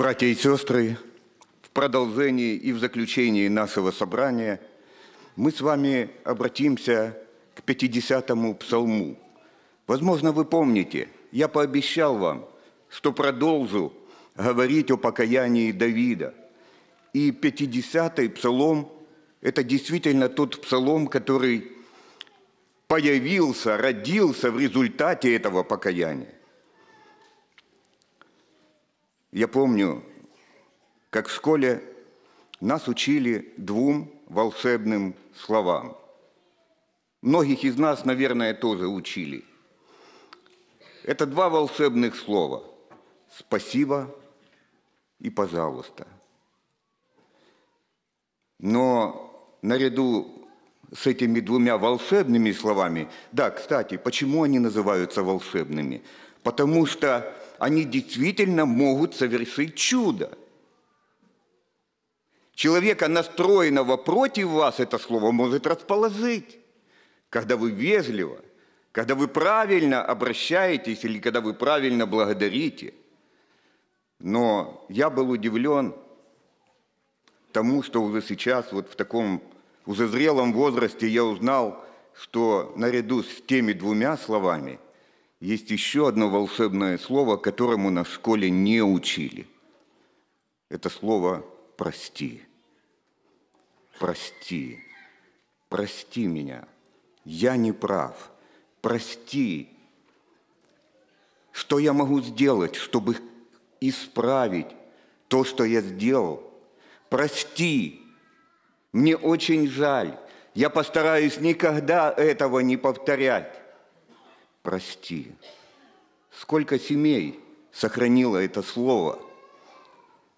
братья и сестры, в продолжении и в заключении нашего собрания мы с вами обратимся к 50-му псалму. Возможно, вы помните, я пообещал вам, что продолжу говорить о покаянии Давида. И 50-й псалом – это действительно тот псалом, который появился, родился в результате этого покаяния. Я помню, как в школе нас учили двум волшебным словам. Многих из нас, наверное, тоже учили. Это два волшебных слова – спасибо и пожалуйста. Но наряду с этими двумя волшебными словами, да, кстати, почему они называются волшебными? Потому что они действительно могут совершить чудо. Человека, настроенного против вас, это слово может расположить, когда вы вежливо, когда вы правильно обращаетесь или когда вы правильно благодарите. Но я был удивлен тому, что уже сейчас, вот в таком уже зрелом возрасте я узнал, что наряду с теми двумя словами – есть еще одно волшебное слово, которому на школе не учили. Это слово «прости». Прости. Прости меня. Я не прав. Прости. Что я могу сделать, чтобы исправить то, что я сделал? Прости. Мне очень жаль. Я постараюсь никогда этого не повторять прости. Сколько семей сохранило это слово?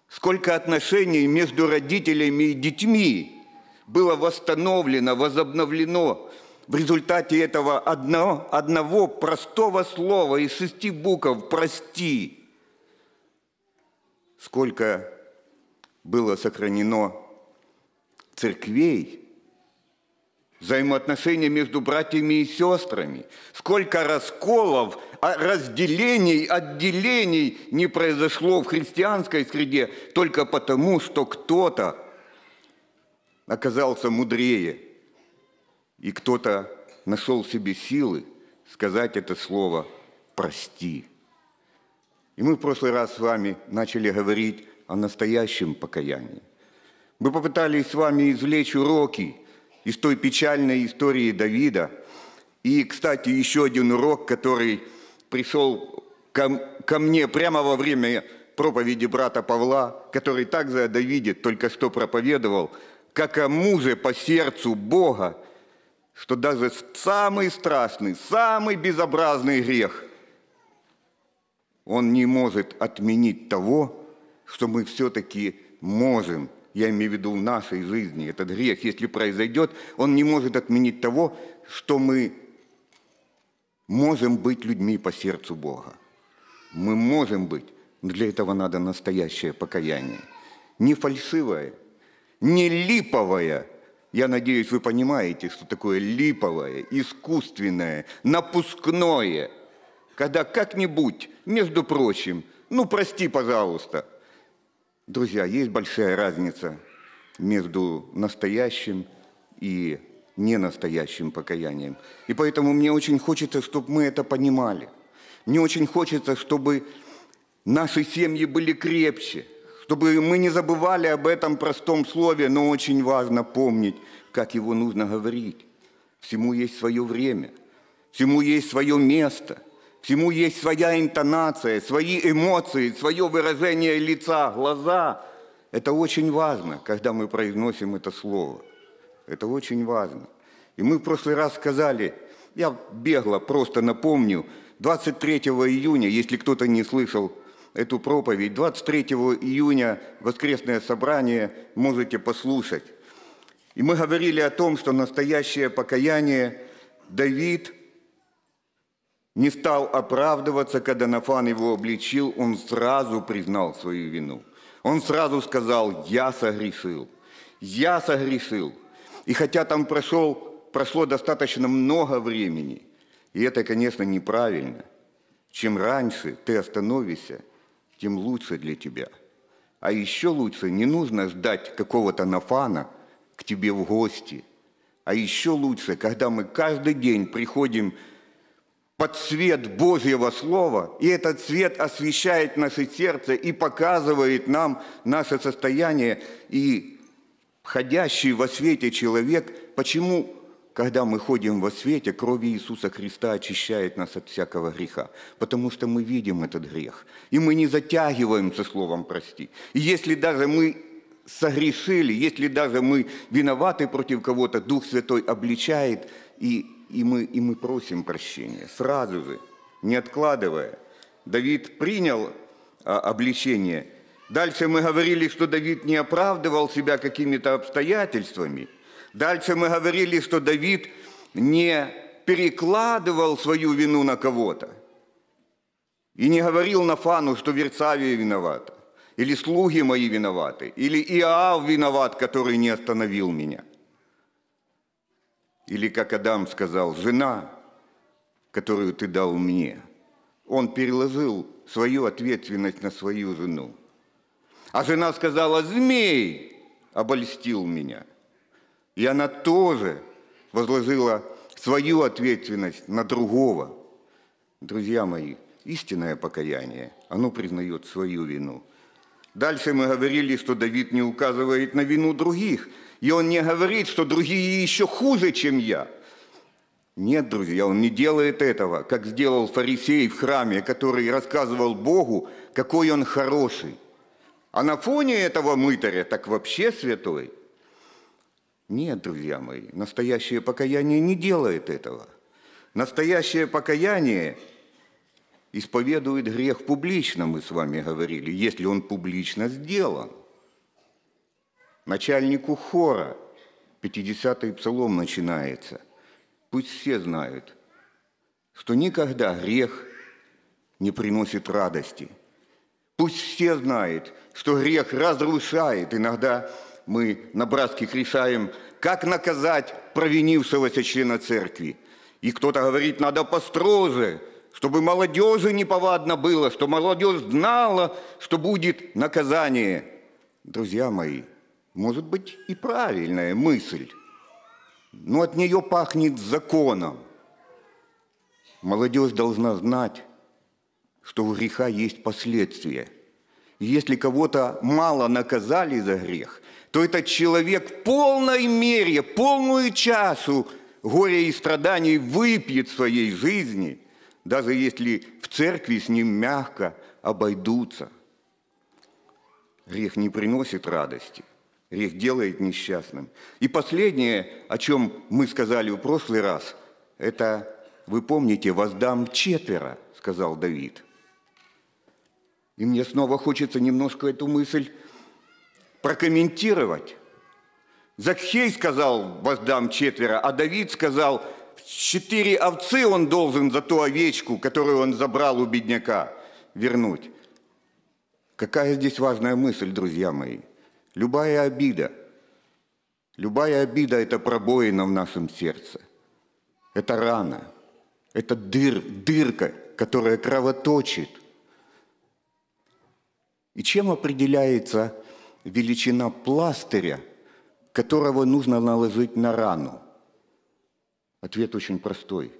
Сколько отношений между родителями и детьми было восстановлено, возобновлено в результате этого одно, одного простого слова из шести букв «прости». Сколько было сохранено церквей – взаимоотношения между братьями и сестрами, сколько расколов, а, разделений, отделений не произошло в христианской среде только потому, что кто-то оказался мудрее, и кто-то нашел в себе силы сказать это слово «прости». И мы в прошлый раз с вами начали говорить о настоящем покаянии. Мы попытались с вами извлечь уроки – из той печальной истории Давида. И, кстати, еще один урок, который пришел ко, ко мне прямо во время проповеди брата Павла, который также о Давиде только что проповедовал, как о музе по сердцу Бога, что даже самый страшный, самый безобразный грех, он не может отменить того, что мы все-таки можем – я имею в виду в нашей жизни, этот грех, если произойдет, он не может отменить того, что мы можем быть людьми по сердцу Бога. Мы можем быть, но для этого надо настоящее покаяние. Не фальшивое, не липовое. Я надеюсь, вы понимаете, что такое липовое, искусственное, напускное. Когда как-нибудь, между прочим, ну прости, пожалуйста – Друзья, есть большая разница между настоящим и ненастоящим покаянием. И поэтому мне очень хочется, чтобы мы это понимали. Мне очень хочется, чтобы наши семьи были крепче, чтобы мы не забывали об этом простом слове, но очень важно помнить, как его нужно говорить. Всему есть свое время, всему есть свое место – Всему есть своя интонация, свои эмоции, свое выражение лица, глаза. Это очень важно, когда мы произносим это слово. Это очень важно. И мы в прошлый раз сказали, я бегло просто напомню, 23 июня, если кто-то не слышал эту проповедь, 23 июня воскресное собрание можете послушать. И мы говорили о том, что настоящее покаяние Давид – не стал оправдываться, когда Нафан его обличил, он сразу признал свою вину. Он сразу сказал, я согрешил, я согрешил. И хотя там прошел, прошло достаточно много времени, и это, конечно, неправильно. Чем раньше ты остановишься, тем лучше для тебя. А еще лучше не нужно ждать какого-то Нафана к тебе в гости. А еще лучше, когда мы каждый день приходим к под свет Божьего Слова, и этот свет освещает наше сердце и показывает нам наше состояние. И ходящий во свете человек, почему, когда мы ходим во свете, кровь Иисуса Христа очищает нас от всякого греха? Потому что мы видим этот грех, и мы не затягиваемся словом «прости». И если даже мы согрешили, если даже мы виноваты против кого-то, Дух Святой обличает и и мы, и мы просим прощения сразу же, не откладывая. Давид принял а, обличение. Дальше мы говорили, что Давид не оправдывал себя какими-то обстоятельствами. Дальше мы говорили, что Давид не перекладывал свою вину на кого-то. И не говорил Нафану, что Версавия виновата, или слуги мои виноваты, или Иав виноват, который не остановил меня – или, как Адам сказал, жена, которую ты дал мне. Он переложил свою ответственность на свою жену. А жена сказала, змей обольстил меня. И она тоже возложила свою ответственность на другого. Друзья мои, истинное покаяние, оно признает свою вину – Дальше мы говорили, что Давид не указывает на вину других. И он не говорит, что другие еще хуже, чем я. Нет, друзья, он не делает этого, как сделал фарисей в храме, который рассказывал Богу, какой он хороший. А на фоне этого мытаря так вообще святой. Нет, друзья мои, настоящее покаяние не делает этого. Настоящее покаяние исповедует грех публично, мы с вами говорили, если он публично сделан. Начальнику хора 50-й псалом начинается. Пусть все знают, что никогда грех не приносит радости. Пусть все знают, что грех разрушает. Иногда мы на братских решаем, как наказать провинившегося члена церкви. И кто-то говорит, надо построже, чтобы молодежи неповадно было, чтобы молодежь знала, что будет наказание. Друзья мои, может быть и правильная мысль, но от нее пахнет законом. Молодежь должна знать, что у греха есть последствия. И если кого-то мало наказали за грех, то этот человек в полной мере, полную часу горя и страданий выпьет в своей жизни – даже если в церкви с ним мягко обойдутся. Грех не приносит радости, грех делает несчастным. И последнее, о чем мы сказали в прошлый раз, это, вы помните, «воздам четверо», – сказал Давид. И мне снова хочется немножко эту мысль прокомментировать. Закхей сказал, воздам четверо, а Давид сказал, четыре овцы он должен за ту овечку, которую он забрал у бедняка, вернуть. Какая здесь важная мысль, друзья мои? Любая обида, любая обида – это пробоина в нашем сердце. Это рана, это дыр, дырка, которая кровоточит. И чем определяется величина пластыря, которого нужно наложить на рану? Ответ очень простой.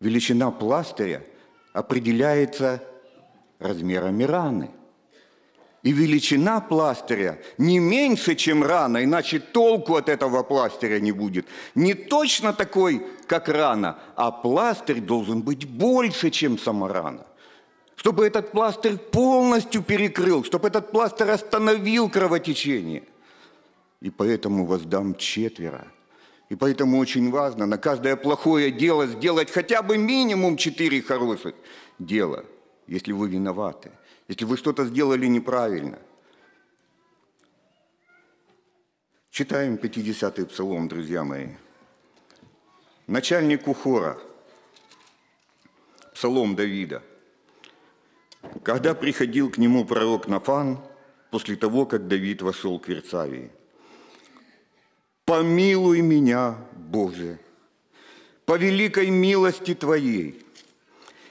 Величина пластыря определяется размерами раны. И величина пластыря не меньше, чем рана, иначе толку от этого пластыря не будет. Не точно такой, как рана, а пластырь должен быть больше, чем сама рана чтобы этот пластырь полностью перекрыл, чтобы этот пластырь остановил кровотечение. И поэтому воздам четверо – и поэтому очень важно на каждое плохое дело сделать хотя бы минимум четыре хороших дела, если вы виноваты, если вы что-то сделали неправильно. Читаем 50-й псалом, друзья мои. Начальник ухора. псалом Давида. Когда приходил к нему пророк Нафан, после того, как Давид вошел к Версавии – Помилуй меня, Боже, по великой милости Твоей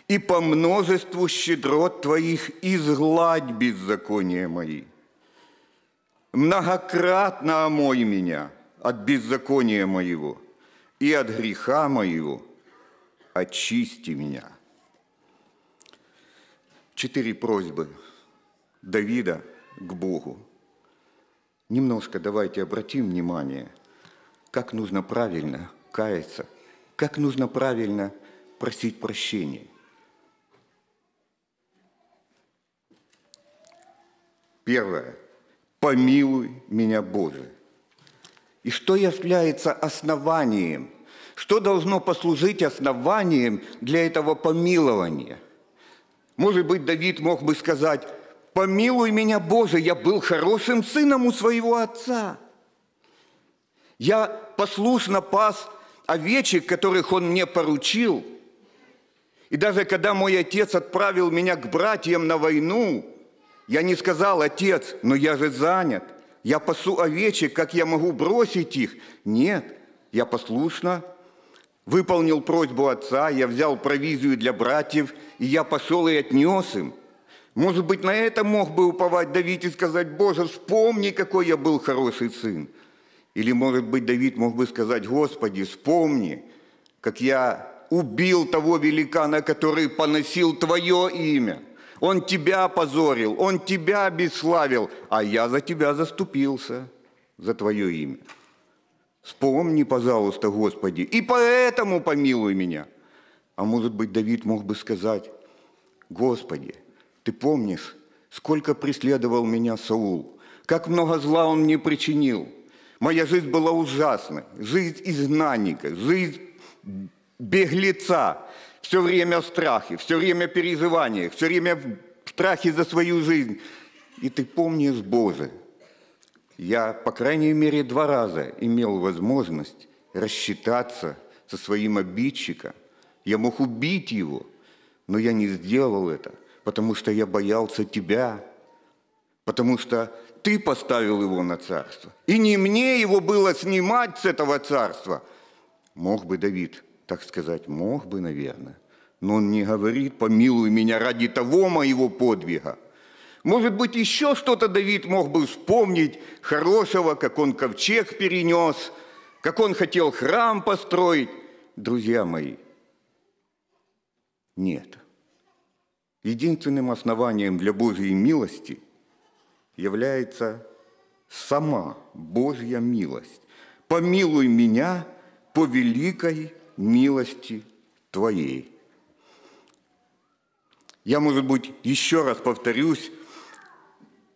и по множеству щедрот Твоих изгладь беззакония мои. Многократно омой меня от беззакония моего и от греха моего очисти меня. Четыре просьбы Давида к Богу. Немножко давайте обратим внимание – как нужно правильно каяться, как нужно правильно просить прощения. Первое. Помилуй меня, Боже. И что является основанием? Что должно послужить основанием для этого помилования? Может быть, Давид мог бы сказать, «Помилуй меня, Боже, я был хорошим сыном у своего отца». Я послушно пас овечек, которых он мне поручил. И даже когда мой отец отправил меня к братьям на войну, я не сказал, отец, но я же занят. Я пасу овечек, как я могу бросить их? Нет, я послушно выполнил просьбу отца, я взял провизию для братьев, и я пошел и отнес им. Может быть, на это мог бы уповать Давид и сказать, «Боже, вспомни, какой я был хороший сын». Или, может быть, Давид мог бы сказать, «Господи, вспомни, как я убил того великана, который поносил Твое имя. Он Тебя опозорил, он Тебя обесславил, а я за Тебя заступился, за Твое имя. Вспомни, пожалуйста, Господи, и поэтому помилуй меня». А может быть, Давид мог бы сказать, «Господи, Ты помнишь, сколько преследовал меня Саул, как много зла он мне причинил, Моя жизнь была ужасна. Жизнь изнанника, жизнь беглеца. Все время страхи, все время в все время страхи за свою жизнь. И ты помнишь Боже. Я, по крайней мере, два раза имел возможность рассчитаться со своим обидчиком. Я мог убить его, но я не сделал это, потому что я боялся тебя, потому что ты поставил его на царство. И не мне его было снимать с этого царства. Мог бы Давид, так сказать, мог бы, наверное. Но он не говорит, помилуй меня ради того моего подвига. Может быть, еще что-то Давид мог бы вспомнить хорошего, как он ковчег перенес, как он хотел храм построить. Друзья мои, нет. Единственным основанием для Божьей милости – является сама Божья милость. «Помилуй меня по великой милости Твоей». Я, может быть, еще раз повторюсь,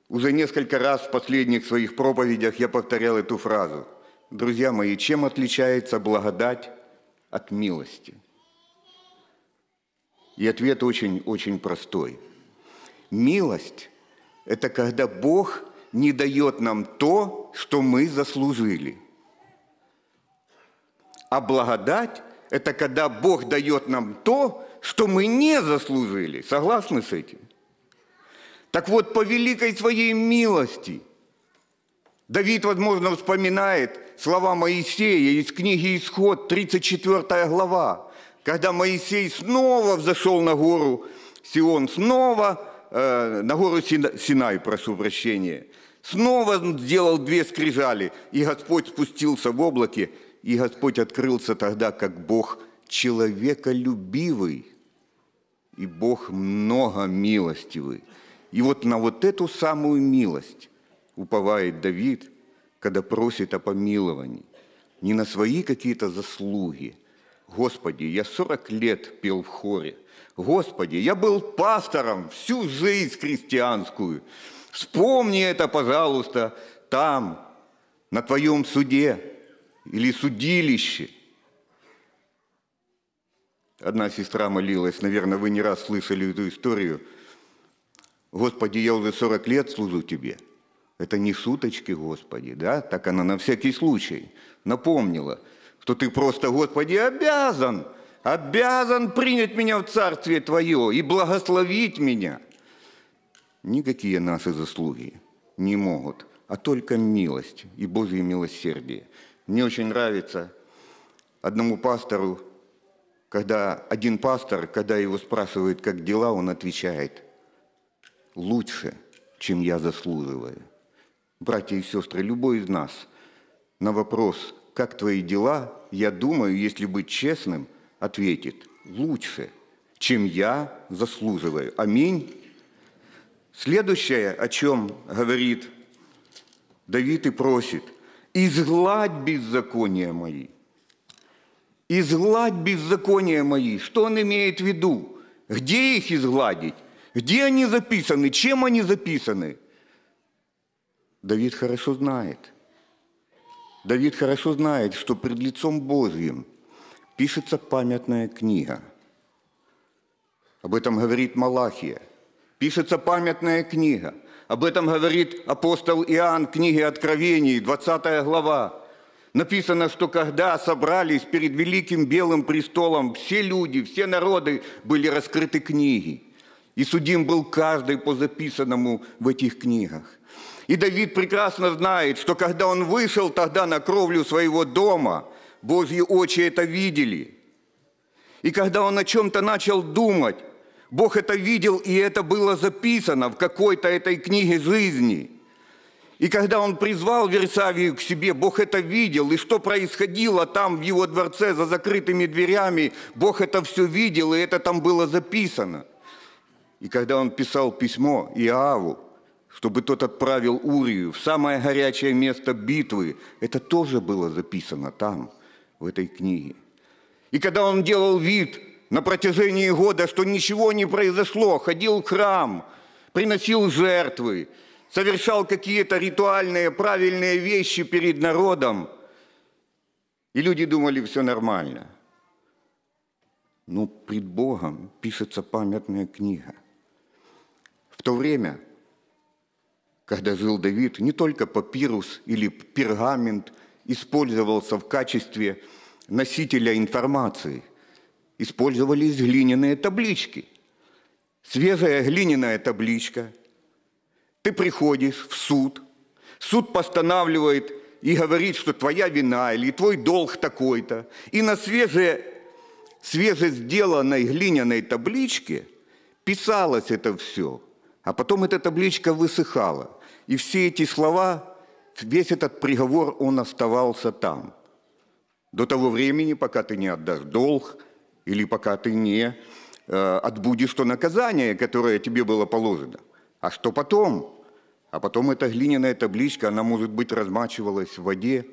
уже несколько раз в последних своих проповедях я повторял эту фразу. Друзья мои, чем отличается благодать от милости? И ответ очень-очень простой. Милость – это когда Бог не дает нам то, что мы заслужили. А благодать – это когда Бог дает нам то, что мы не заслужили. Согласны с этим? Так вот, по великой своей милости Давид, возможно, вспоминает слова Моисея из книги «Исход», 34 глава, когда Моисей снова взошел на гору Сион, снова э, на гору Синай, прошу прощения. Снова сделал две скрижали, и Господь спустился в облаке, и Господь открылся тогда, как Бог человеколюбивый, и Бог много милостивый. И вот на вот эту самую милость уповает Давид, когда просит о помиловании. Не на свои какие-то заслуги. Господи, я 40 лет пел в хоре, Господи, я был пастором всю жизнь христианскую. Вспомни это, пожалуйста, там, на твоем суде или судилище. Одна сестра молилась, наверное, вы не раз слышали эту историю. Господи, я уже 40 лет служу Тебе. Это не суточки, Господи, да? Так она на всякий случай напомнила, что Ты просто, Господи, обязан – обязан принять меня в Царствие Твое и благословить меня. Никакие наши заслуги не могут, а только милость и Божье милосердие. Мне очень нравится одному пастору, когда один пастор, когда его спрашивают, как дела, он отвечает, лучше, чем я заслуживаю. Братья и сестры, любой из нас на вопрос, как твои дела, я думаю, если быть честным – ответит «лучше, чем я заслуживаю». Аминь. Следующее, о чем говорит Давид и просит, «Изгладь беззакония мои». «Изгладь беззакония мои». Что он имеет в виду? Где их изгладить? Где они записаны? Чем они записаны? Давид хорошо знает. Давид хорошо знает, что пред лицом Божьим пишется памятная книга. Об этом говорит Малахия. Пишется памятная книга. Об этом говорит апостол Иоанн в книге Откровений, 20 глава. Написано, что когда собрались перед Великим Белым Престолом, все люди, все народы были раскрыты книги. И судим был каждый по записанному в этих книгах. И Давид прекрасно знает, что когда он вышел тогда на кровлю своего дома – Божьи очи это видели. И когда он о чем-то начал думать, Бог это видел, и это было записано в какой-то этой книге жизни. И когда он призвал Версавию к себе, Бог это видел, и что происходило там, в его дворце, за закрытыми дверями, Бог это все видел, и это там было записано. И когда он писал письмо Иаву, чтобы тот отправил Урию в самое горячее место битвы, это тоже было записано там – в этой книге. И когда он делал вид на протяжении года, что ничего не произошло, ходил в храм, приносил жертвы, совершал какие-то ритуальные правильные вещи перед народом, и люди думали, все нормально. Но ну, пред Богом пишется памятная книга. В то время, когда жил Давид, не только папирус или пергамент – использовался в качестве носителя информации. Использовались глиняные таблички. Свежая глиняная табличка. Ты приходишь в суд. Суд постанавливает и говорит, что твоя вина или твой долг такой-то. И на свеже, свеже сделанной глиняной табличке писалось это все. А потом эта табличка высыхала. И все эти слова весь этот приговор, он оставался там. До того времени, пока ты не отдашь долг, или пока ты не э, отбудешь то наказание, которое тебе было положено. А что потом? А потом эта глиняная табличка, она, может быть, размачивалась в воде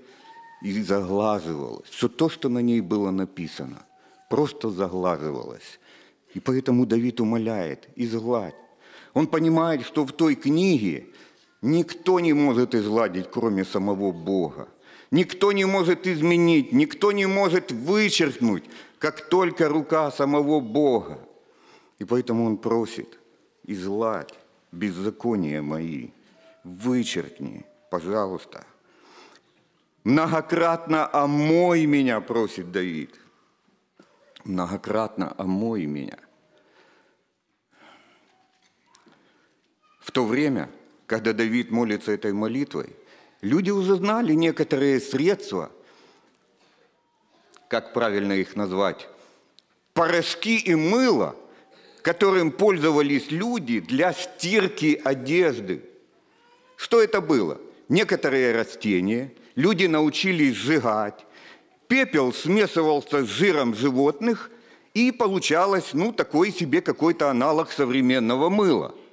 и заглаживалась. Все то, что на ней было написано, просто заглаживалось. И поэтому Давид умоляет, изгладь. Он понимает, что в той книге Никто не может изгладить, кроме самого Бога. Никто не может изменить, никто не может вычеркнуть, как только рука самого Бога. И поэтому он просит, изладь беззакония мои, вычеркни, пожалуйста. Многократно омой меня, просит Давид. Многократно омой меня. В то время – когда Давид молится этой молитвой, люди уже знали некоторые средства, как правильно их назвать, порошки и мыло, которым пользовались люди для стирки одежды. Что это было? Некоторые растения, люди научились сжигать, пепел смешивался с жиром животных, и получалось, ну, такой себе какой-то аналог современного мыла –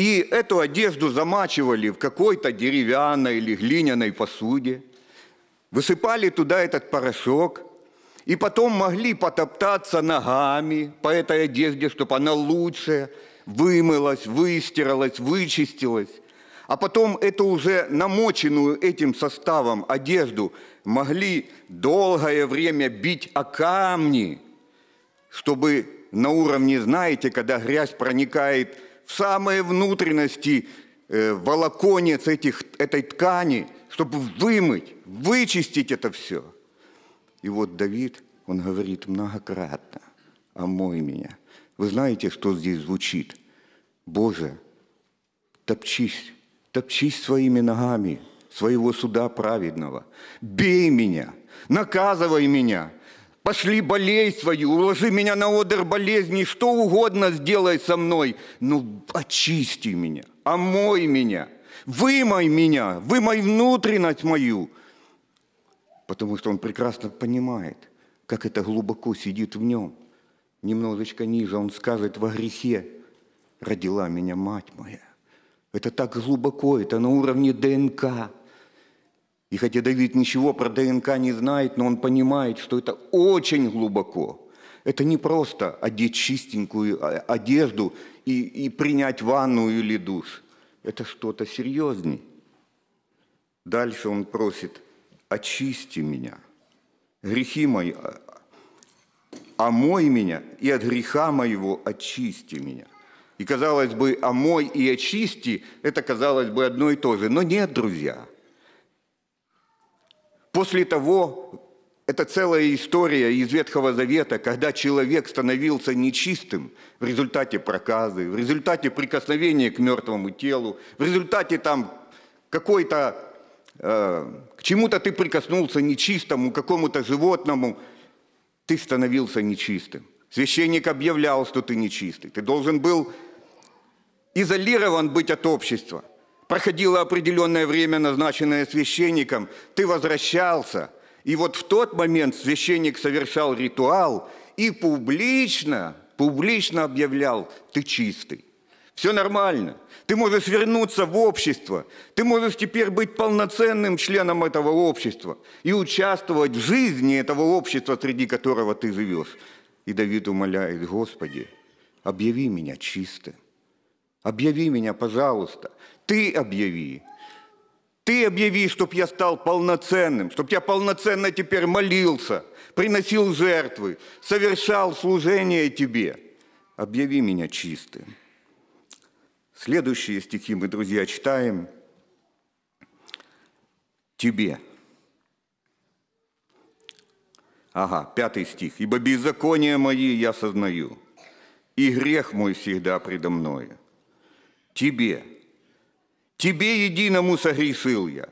и эту одежду замачивали в какой-то деревянной или глиняной посуде, высыпали туда этот порошок, и потом могли потоптаться ногами по этой одежде, чтобы она лучше вымылась, выстиралась, вычистилась. А потом эту уже намоченную этим составом одежду могли долгое время бить о камни, чтобы на уровне, знаете, когда грязь проникает самые внутренности э, волоконец этих, этой ткани, чтобы вымыть, вычистить это все. И вот Давид, он говорит многократно, омой «А меня. Вы знаете, что здесь звучит? Боже, топчись, топчись своими ногами своего суда праведного, бей меня, наказывай меня – пошли болей свою, уложи меня на одер болезни, что угодно сделай со мной, но «Ну, очисти меня, омой меня, вымой меня, вымой внутренность мою. Потому что он прекрасно понимает, как это глубоко сидит в нем. Немножечко ниже он скажет во грехе, родила меня мать моя. Это так глубоко, это на уровне ДНК. И хотя Давид ничего про ДНК не знает, но он понимает, что это очень глубоко. Это не просто одеть чистенькую а, одежду и, и принять ванну или душ. Это что-то серьезней. Дальше он просит, очисти меня, грехи мои, омой а, а меня и от греха моего очисти меня. И казалось бы, омой и очисти – это казалось бы одно и то же. Но нет, друзья – После того, это целая история из Ветхого Завета, когда человек становился нечистым в результате проказы, в результате прикосновения к мертвому телу, в результате там какой-то, э, к чему-то ты прикоснулся нечистому, к какому-то животному, ты становился нечистым. Священник объявлял, что ты нечистый. Ты должен был изолирован быть от общества проходило определенное время, назначенное священником, ты возвращался. И вот в тот момент священник совершал ритуал и публично, публично объявлял «ты чистый». Все нормально. Ты можешь вернуться в общество. Ты можешь теперь быть полноценным членом этого общества и участвовать в жизни этого общества, среди которого ты живешь. И Давид умоляет, Господи, объяви меня чистым. Объяви меня, пожалуйста, ты объяви. Ты объяви, чтоб я стал полноценным, чтоб я полноценно теперь молился, приносил жертвы, совершал служение Тебе. Объяви меня чистым. Следующие стихи мы, друзья, читаем. Тебе. Ага, пятый стих. «Ибо беззакония мои я сознаю, и грех мой всегда предо мною. Тебе, Тебе единому согрешил я,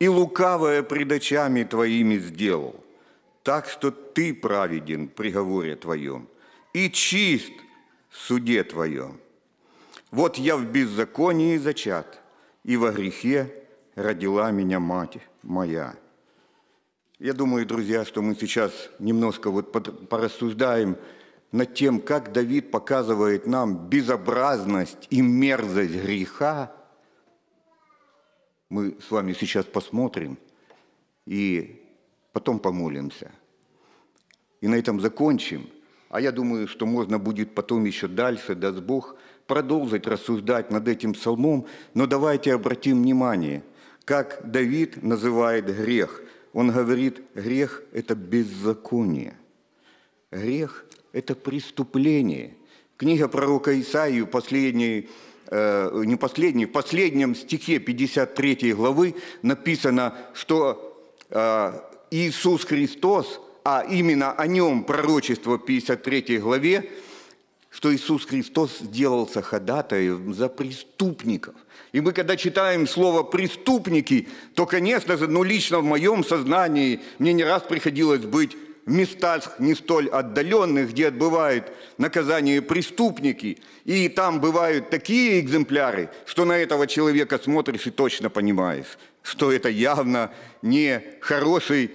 и лукавое пред очами твоими сделал, так что ты праведен приговоре твоем, и чист в суде твоем. Вот я в беззаконии зачат, и во грехе родила меня мать моя». Я думаю, друзья, что мы сейчас немножко вот порассуждаем над тем, как Давид показывает нам безобразность и мерзость греха – мы с вами сейчас посмотрим и потом помолимся. И на этом закончим. А я думаю, что можно будет потом еще дальше, даст Бог, продолжить рассуждать над этим псалмом, но давайте обратим внимание, как Давид называет грех. Он говорит, грех – это беззаконие. Грех – это преступление. Книга пророка Исаию, последняя э, не последний, в последнем стихе 53 главы написано, что э, Иисус Христос, а именно о нем пророчество в 53 главе, что Иисус Христос сделался ходатаем за преступников. И мы, когда читаем слово «преступники», то, конечно же, ну, лично в моем сознании мне не раз приходилось быть в местах не столь отдаленных, где отбывают наказание преступники. И там бывают такие экземпляры, что на этого человека смотришь и точно понимаешь, что это явно не хороший,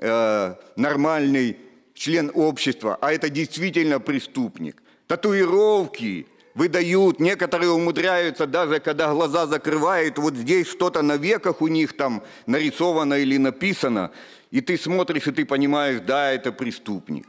э, нормальный член общества, а это действительно преступник. Татуировки выдают, некоторые умудряются даже, когда глаза закрывают, вот здесь что-то на веках у них там нарисовано или написано. И ты смотришь, и ты понимаешь, да, это преступник.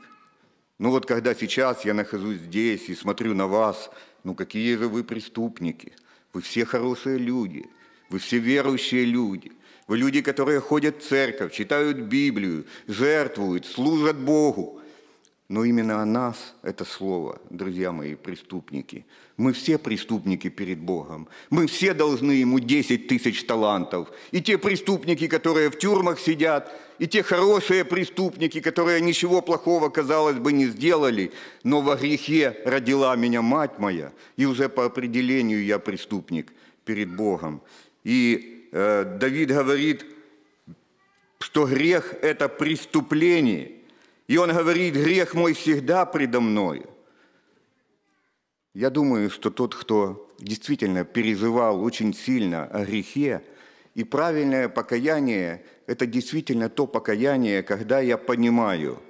Ну вот когда сейчас я нахожусь здесь и смотрю на вас, ну какие же вы преступники? Вы все хорошие люди, вы все верующие люди, вы люди, которые ходят в церковь, читают Библию, жертвуют, служат Богу. Но именно о нас это слово, друзья мои, преступники – мы все преступники перед Богом. Мы все должны ему 10 тысяч талантов. И те преступники, которые в тюрьмах сидят, и те хорошие преступники, которые ничего плохого, казалось бы, не сделали, но во грехе родила меня мать моя, и уже по определению я преступник перед Богом. И э, Давид говорит, что грех – это преступление. И он говорит, грех мой всегда предо мною. Я думаю, что тот, кто действительно переживал очень сильно о грехе, и правильное покаяние – это действительно то покаяние, когда я понимаю,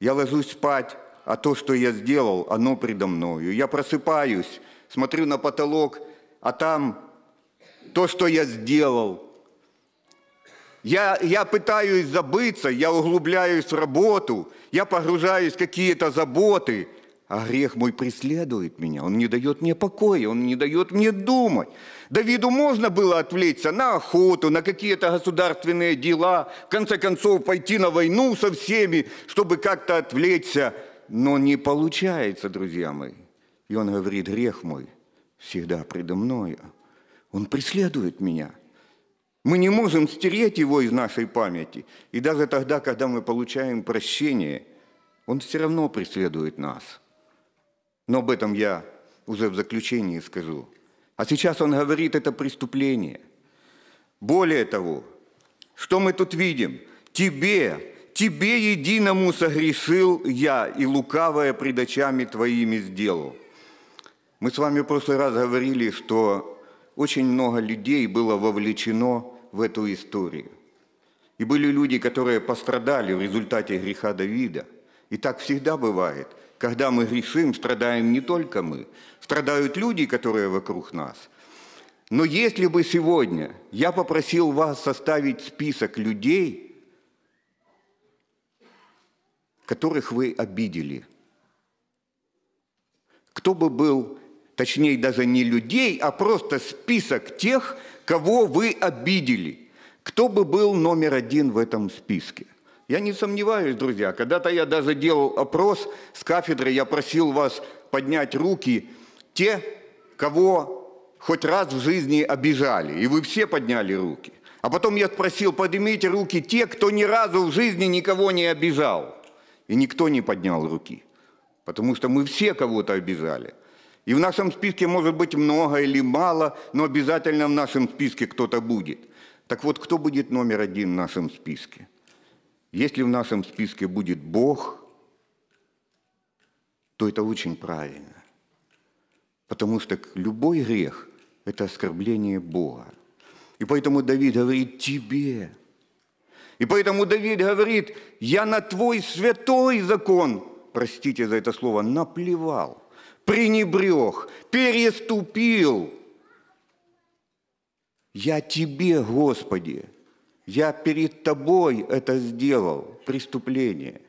я ложусь спать, а то, что я сделал, оно предо мною. Я просыпаюсь, смотрю на потолок, а там то, что я сделал. Я, я пытаюсь забыться, я углубляюсь в работу, я погружаюсь в какие-то заботы – а грех мой преследует меня, он не дает мне покоя, он не дает мне думать. Давиду можно было отвлечься на охоту, на какие-то государственные дела, в конце концов пойти на войну со всеми, чтобы как-то отвлечься, но не получается, друзья мои. И он говорит, грех мой всегда предо мною, он преследует меня. Мы не можем стереть его из нашей памяти. И даже тогда, когда мы получаем прощение, он все равно преследует нас – но об этом я уже в заключении скажу. А сейчас он говорит, это преступление. Более того, что мы тут видим? Тебе, тебе единому согрешил я, и лукавое пред очами твоими сделал. Мы с вами в прошлый раз говорили, что очень много людей было вовлечено в эту историю. И были люди, которые пострадали в результате греха Давида. И так всегда бывает. Когда мы грешим, страдаем не только мы, страдают люди, которые вокруг нас. Но если бы сегодня я попросил вас составить список людей, которых вы обидели, кто бы был, точнее даже не людей, а просто список тех, кого вы обидели, кто бы был номер один в этом списке – я не сомневаюсь, друзья, когда-то я даже делал опрос с кафедры, я просил вас поднять руки те, кого хоть раз в жизни обижали, и вы все подняли руки. А потом я спросил, поднимите руки те, кто ни разу в жизни никого не обижал. И никто не поднял руки, потому что мы все кого-то обижали. И в нашем списке может быть много или мало, но обязательно в нашем списке кто-то будет. Так вот, кто будет номер один в нашем списке? Если в нашем списке будет Бог, то это очень правильно. Потому что любой грех – это оскорбление Бога. И поэтому Давид говорит «тебе». И поэтому Давид говорит «я на твой святой закон» простите за это слово, наплевал, пренебрег, переступил. Я тебе, Господи, я перед тобой это сделал, преступление.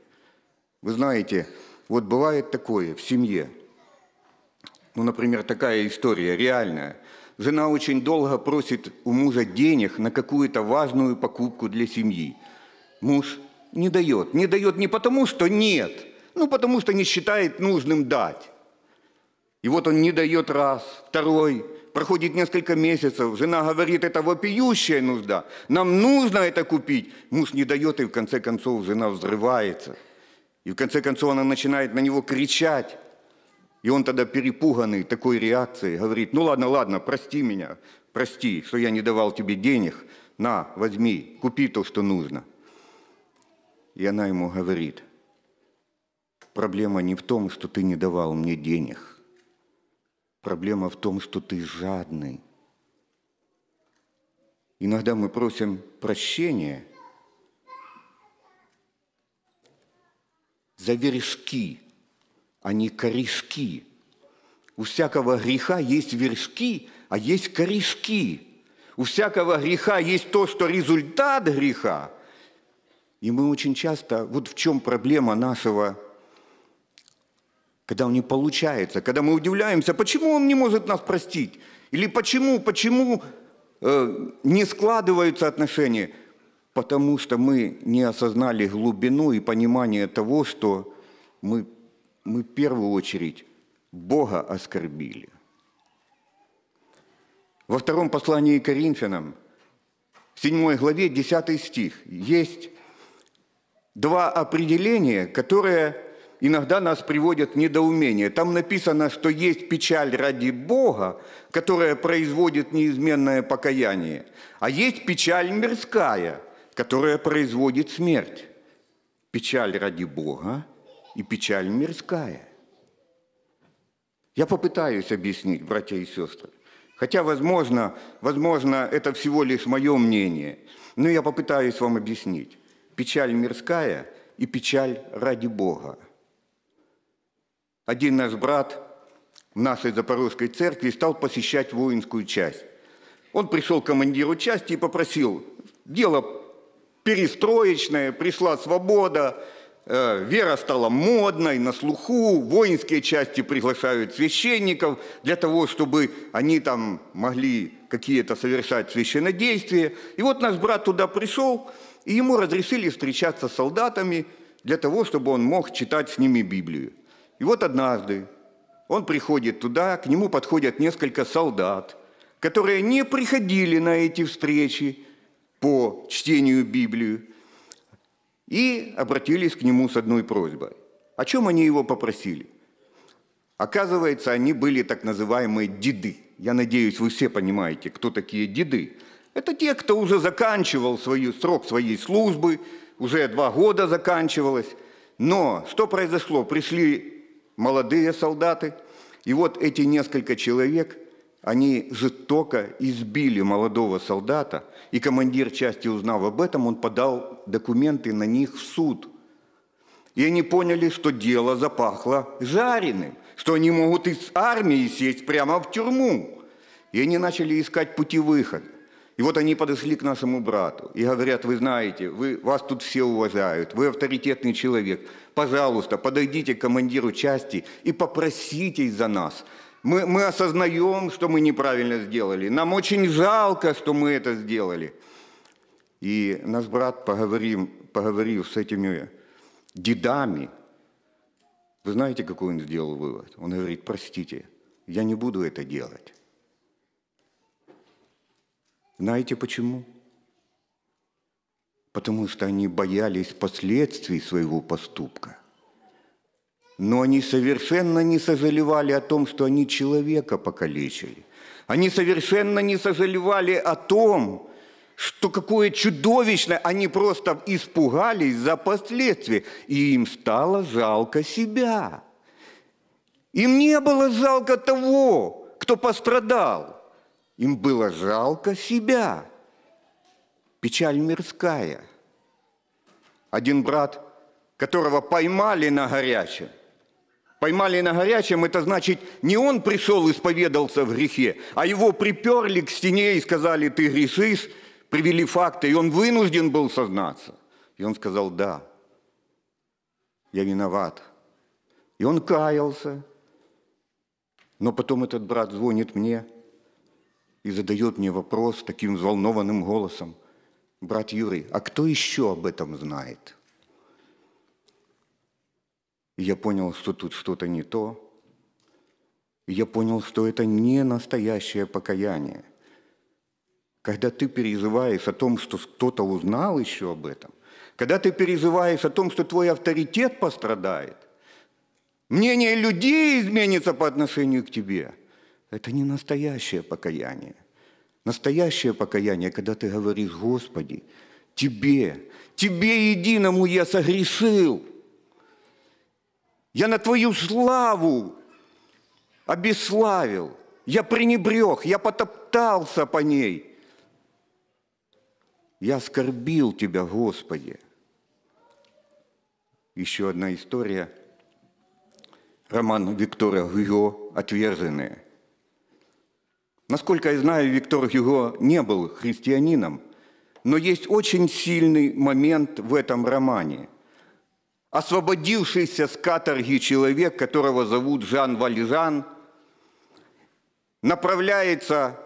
Вы знаете, вот бывает такое в семье. Ну, например, такая история реальная. Жена очень долго просит у мужа денег на какую-то важную покупку для семьи. Муж не дает. Не дает не потому, что нет, ну потому что не считает нужным дать. И вот он не дает раз, второй – проходит несколько месяцев, жена говорит, это вопиющая нужда, нам нужно это купить. Муж не дает, и в конце концов жена взрывается. И в конце концов она начинает на него кричать. И он тогда перепуганный такой реакцией говорит, ну ладно, ладно, прости меня, прости, что я не давал тебе денег, на, возьми, купи то, что нужно. И она ему говорит, проблема не в том, что ты не давал мне денег, Проблема в том, что ты жадный. Иногда мы просим прощения за вершки, а не корешки. У всякого греха есть вершки, а есть корешки. У всякого греха есть то, что результат греха. И мы очень часто, вот в чем проблема нашего когда у него получается, когда мы удивляемся, почему он не может нас простить, или почему, почему э, не складываются отношения, потому что мы не осознали глубину и понимание того, что мы, мы в первую очередь Бога оскорбили. Во втором послании к Коринфянам, в 7 главе, 10 стих, есть два определения, которые иногда нас приводят в недоумение. Там написано, что есть печаль ради Бога, которая производит неизменное покаяние, а есть печаль мирская, которая производит смерть. Печаль ради Бога и печаль мирская. Я попытаюсь объяснить, братья и сестры. Хотя, возможно, возможно, это всего лишь мое мнение, но я попытаюсь вам объяснить. Печаль мирская и печаль ради Бога – один наш брат в нашей Запорожской церкви стал посещать воинскую часть. Он пришел к командиру части и попросил, дело перестроечное, пришла свобода, э, вера стала модной, на слуху, воинские части приглашают священников для того, чтобы они там могли какие-то совершать священнодействия. И вот наш брат туда пришел, и ему разрешили встречаться с солдатами для того, чтобы он мог читать с ними Библию. И вот однажды он приходит туда, к нему подходят несколько солдат, которые не приходили на эти встречи по чтению Библии, и обратились к нему с одной просьбой. О чем они его попросили? Оказывается, они были так называемые деды. Я надеюсь, вы все понимаете, кто такие деды. Это те, кто уже заканчивал свой срок своей службы, уже два года заканчивалось. Но что произошло? Пришли молодые солдаты. И вот эти несколько человек, они жестоко избили молодого солдата, и командир части, узнав об этом, он подал документы на них в суд. И они поняли, что дело запахло жареным, что они могут из армии сесть прямо в тюрьму. И они начали искать пути выхода. И вот они подошли к нашему брату и говорят, вы знаете, вы, вас тут все уважают, вы авторитетный человек, пожалуйста, подойдите к командиру части и попроситесь за нас. Мы, мы осознаем, что мы неправильно сделали, нам очень жалко, что мы это сделали. И наш брат, поговорим, поговорив с этими дедами, вы знаете, какой он сделал вывод? Он говорит, простите, я не буду это делать. Знаете почему? Потому что они боялись последствий своего поступка. Но они совершенно не сожалевали о том, что они человека покалечили. Они совершенно не сожалевали о том, что какое чудовищное, они просто испугались за последствия, и им стало жалко себя. Им не было жалко того, кто пострадал – им было жалко себя. Печаль мирская. Один брат, которого поймали на горячем, поймали на горячем, это значит, не он пришел исповедался в грехе, а его приперли к стене и сказали, ты грешишь, привели факты, и он вынужден был сознаться. И он сказал, да, я виноват. И он каялся. Но потом этот брат звонит мне – и задает мне вопрос таким взволнованным голосом. «Брат Юрий, а кто еще об этом знает?» И я понял, что тут что-то не то. И я понял, что это не настоящее покаяние. Когда ты переживаешь о том, что кто-то узнал еще об этом, когда ты переживаешь о том, что твой авторитет пострадает, мнение людей изменится по отношению к тебе – это не настоящее покаяние. Настоящее покаяние, когда ты говоришь, Господи, Тебе, Тебе единому я согрешил. Я на Твою славу обеславил. Я пренебрег, я потоптался по ней. Я оскорбил Тебя, Господи. Еще одна история. Роман Виктора Гюго «Отверженные». Насколько я знаю, Виктор Гюго не был христианином, но есть очень сильный момент в этом романе. Освободившийся с каторги человек, которого зовут Жан Вальжан, направляется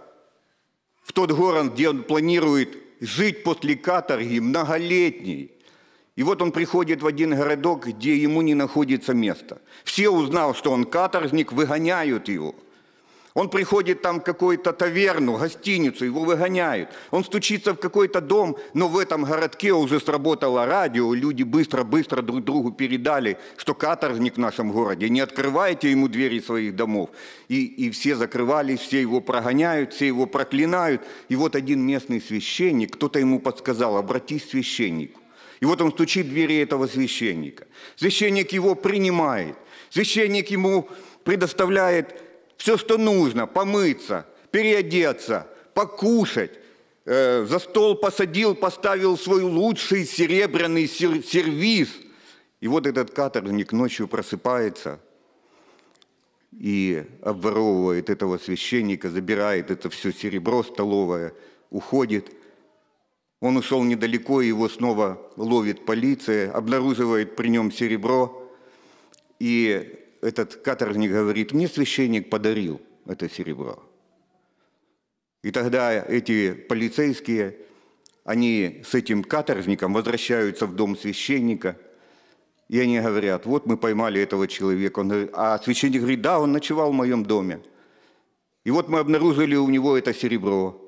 в тот город, где он планирует жить после каторги, многолетний. И вот он приходит в один городок, где ему не находится места. Все узнал, что он каторжник, выгоняют его – он приходит там в какую-то таверну, гостиницу, его выгоняют. Он стучится в какой-то дом, но в этом городке уже сработало радио, люди быстро-быстро друг другу передали, что каторжник в нашем городе, не открывайте ему двери своих домов. И, и все закрывались, все его прогоняют, все его проклинают. И вот один местный священник, кто-то ему подсказал, обратись к священнику. И вот он стучит в двери этого священника. Священник его принимает. Священник ему предоставляет все, что нужно, помыться, переодеться, покушать, э, за стол посадил, поставил свой лучший серебряный сер- сервиз. И вот этот каторжник ночью просыпается и обворовывает этого священника, забирает это все серебро столовое, уходит. Он ушел недалеко, его снова ловит полиция, обнаруживает при нем серебро. И этот каторжник говорит, мне священник подарил это серебро. И тогда эти полицейские, они с этим каторжником возвращаются в дом священника, и они говорят, вот мы поймали этого человека. Он говорит, а священник говорит, да, он ночевал в моем доме. И вот мы обнаружили у него это серебро.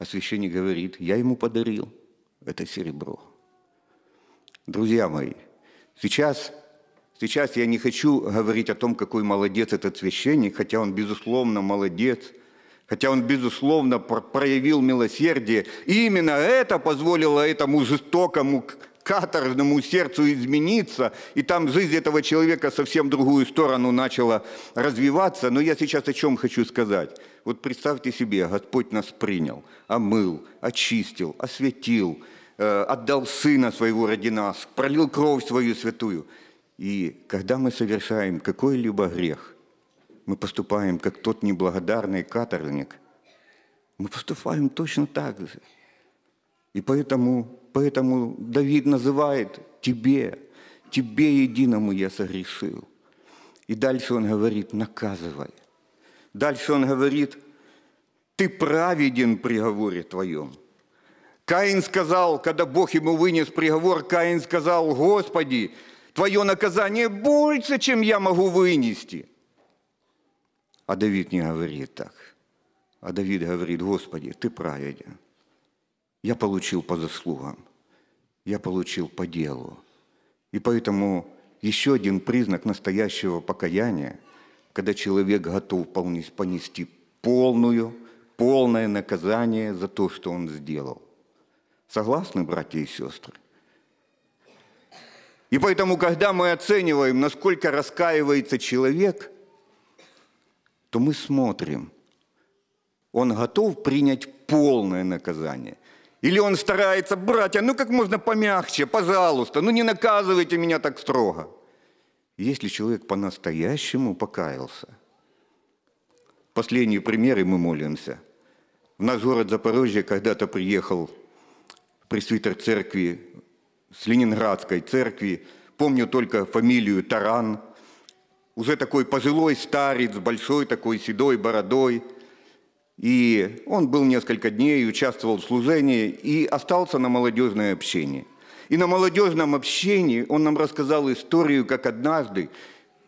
А священник говорит, я ему подарил это серебро. Друзья мои, сейчас Сейчас я не хочу говорить о том, какой молодец этот священник, хотя он, безусловно, молодец, хотя он, безусловно, проявил милосердие. И именно это позволило этому жестокому каторжному сердцу измениться, и там жизнь этого человека совсем другую сторону начала развиваться. Но я сейчас о чем хочу сказать. Вот представьте себе, Господь нас принял, омыл, очистил, осветил, э, отдал Сына Своего ради нас, пролил кровь Свою святую – и когда мы совершаем какой-либо грех, мы поступаем как тот неблагодарный каторжник, мы поступаем точно так же. И поэтому, поэтому Давид называет «тебе», «тебе единому я согрешил». И дальше он говорит «наказывай». Дальше он говорит «ты праведен приговоре твоем». Каин сказал, когда Бог ему вынес приговор, Каин сказал «Господи, твое наказание больше, чем я могу вынести. А Давид не говорит так. А Давид говорит, Господи, ты праведен. Я получил по заслугам, я получил по делу. И поэтому еще один признак настоящего покаяния, когда человек готов понести полную, полное наказание за то, что он сделал. Согласны, братья и сестры? И поэтому, когда мы оцениваем, насколько раскаивается человек, то мы смотрим, он готов принять полное наказание. Или он старается, братья, ну как можно помягче, пожалуйста, ну не наказывайте меня так строго. Если человек по-настоящему покаялся, последние примеры мы молимся. В наш город Запорожье когда-то приехал пресвитер церкви с Ленинградской церкви, помню только фамилию Таран, уже такой пожилой старец, большой такой седой бородой. И он был несколько дней, участвовал в служении и остался на молодежное общение. И на молодежном общении он нам рассказал историю, как однажды,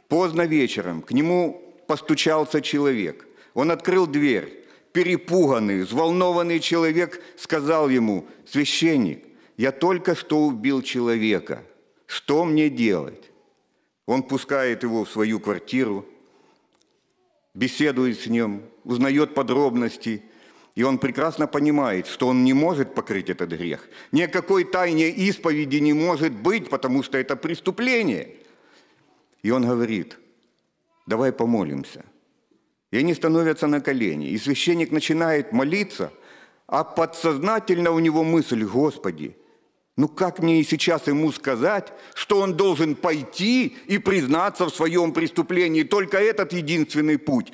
поздно вечером, к нему постучался человек. Он открыл дверь. Перепуганный, взволнованный человек сказал ему, «Священник, я только что убил человека, что мне делать? Он пускает его в свою квартиру, беседует с ним, узнает подробности, и он прекрасно понимает, что он не может покрыть этот грех. Никакой тайной исповеди не может быть, потому что это преступление. И он говорит, давай помолимся. И они становятся на колени. И священник начинает молиться, а подсознательно у него мысль, Господи, ну как мне и сейчас ему сказать, что он должен пойти и признаться в своем преступлении? Только этот единственный путь.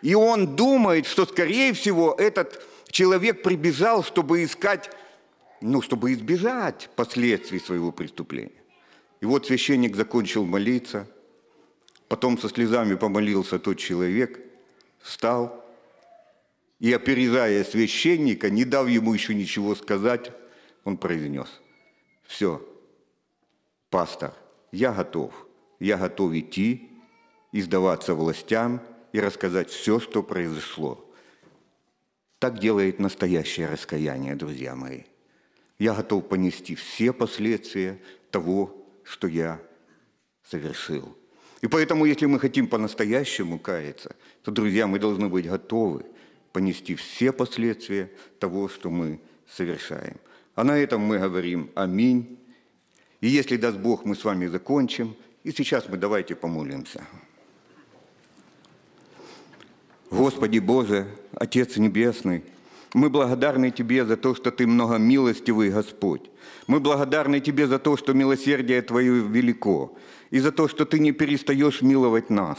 И он думает, что, скорее всего, этот человек прибежал, чтобы искать, ну, чтобы избежать последствий своего преступления. И вот священник закончил молиться, потом со слезами помолился тот человек, встал и, опережая священника, не дав ему еще ничего сказать, он произнес – все, пастор, я готов, я готов идти и сдаваться властям и рассказать все, что произошло. Так делает настоящее раскаяние, друзья мои. Я готов понести все последствия того, что я совершил. И поэтому, если мы хотим по-настоящему каяться, то, друзья, мы должны быть готовы понести все последствия того, что мы совершаем – а на этом мы говорим «Аминь». И если даст Бог, мы с вами закончим. И сейчас мы давайте помолимся. Господи Боже, Отец Небесный, мы благодарны Тебе за то, что Ты многомилостивый Господь. Мы благодарны Тебе за то, что милосердие Твое велико, и за то, что Ты не перестаешь миловать нас.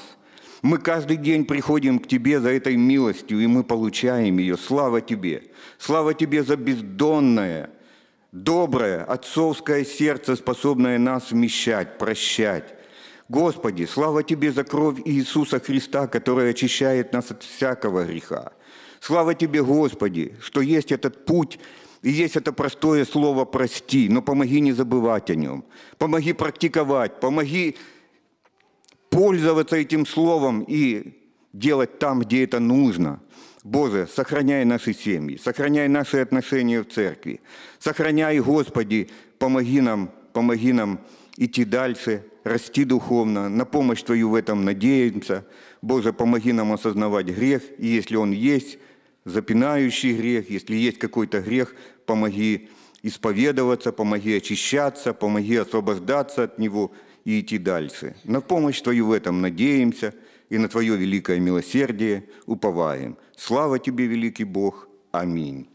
Мы каждый день приходим к Тебе за этой милостью, и мы получаем ее. Слава Тебе! Слава Тебе за бездонное, Доброе отцовское сердце, способное нас вмещать, прощать. Господи, слава Тебе за кровь Иисуса Христа, которая очищает нас от всякого греха. Слава Тебе, Господи, что есть этот путь, и есть это простое слово «прости», но помоги не забывать о нем. Помоги практиковать, помоги пользоваться этим словом и делать там, где это нужно. Боже, сохраняй наши семьи, сохраняй наши отношения в церкви, сохраняй, Господи, помоги нам, помоги нам идти дальше, расти духовно, на помощь Твою в этом надеемся. Боже, помоги нам осознавать грех, и если он есть, запинающий грех, если есть какой-то грех, помоги исповедоваться, помоги очищаться, помоги освобождаться от него и идти дальше. На помощь Твою в этом надеемся – и на Твое великое милосердие уповаем. Слава Тебе, великий Бог! Аминь.